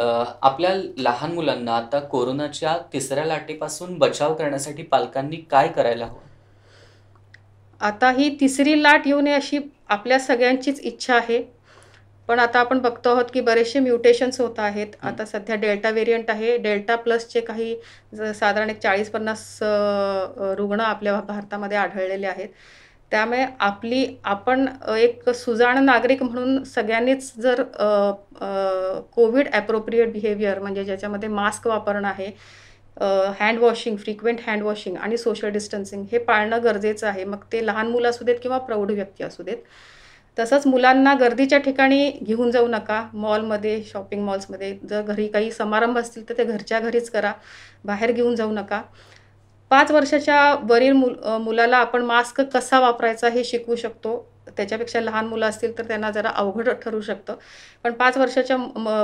आपल्या लहान मुलांना आता कोरोनाच्या तिसऱ्या लाटेपासून बचाव करण्यासाठी पालकांनी काय करायला हवं आता ही तिसरी लाट येऊ नये अशी आपल्या सगळ्यांचीच इच्छा आहे पण आता आपण बघतो आहोत की बरेचसे म्युटेशन्स होत आहेत आता सध्या डेल्टा वेरियंट आहे डेल्टा प्लसचे काही साधारण एक चाळीस पन्नास रुग्ण आपल्या भारतामध्ये आढळलेले आहेत त्यामुळे आपली आपण एक सुजाण नागरिक म्हणून सगळ्यांनीच जर कोविड ॲप्रोप्रिएट बिहेवियर म्हणजे ज्याच्यामध्ये मास्क वापरणं आहे hand washing frequent hand washing आणि सोशल डिस्टन्सिंग हे पाळणं गरजेचं आहे मग ते लहान मुलं असू देत किंवा प्रौढ व्यक्ती असू देत तसंच मुलांना गर्दीच्या ठिकाणी घेऊन जाऊ नका मॉलमध्ये शॉपिंग मॉल्समध्ये जर घरी काही समारंभ असतील तर ते घरच्या घरीच करा बाहेर घेऊन जाऊ नका पाच वर्षाच्या वरील मुल मुलाला आपण मास्क कसा वापरायचा हे शिकवू शकतो त्याच्यापेक्षा लहान मुलं असतील तर त्यांना जरा अवघड ठरू शकतं पण पाच वर्षाच्या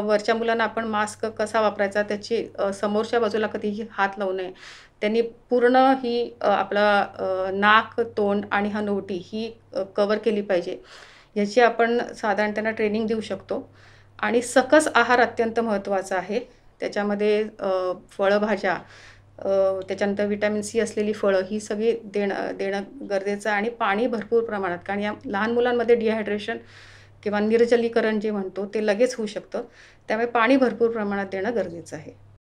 वरच्या मुलांना आपण मास्क कसा वापरायचा त्याची समोरच्या बाजूला कधीही हात लावू नये त्यांनी पूर्ण ही आपला नाक तोंड आणि हनुवटी ही कवर केली पाहिजे याची आपण साधारण त्यांना ट्रेनिंग देऊ शकतो आणि सकस आहार अत्यंत महत्त्वाचा आहे त्याच्यामध्ये फळभाज्या त्याच्यानंतर विटॅमिन सी असलेली फळं ही सगळी देणं देणं गरजेचं आणि पाणी भरपूर प्रमाणात कारण या लहान मुलांमध्ये डिहायड्रेशन किंवा निर्जलीकरण जे म्हणतो ते लगेच होऊ शकतं त्यामुळे पाणी भरपूर प्रमाणात देणं गरजेचं आहे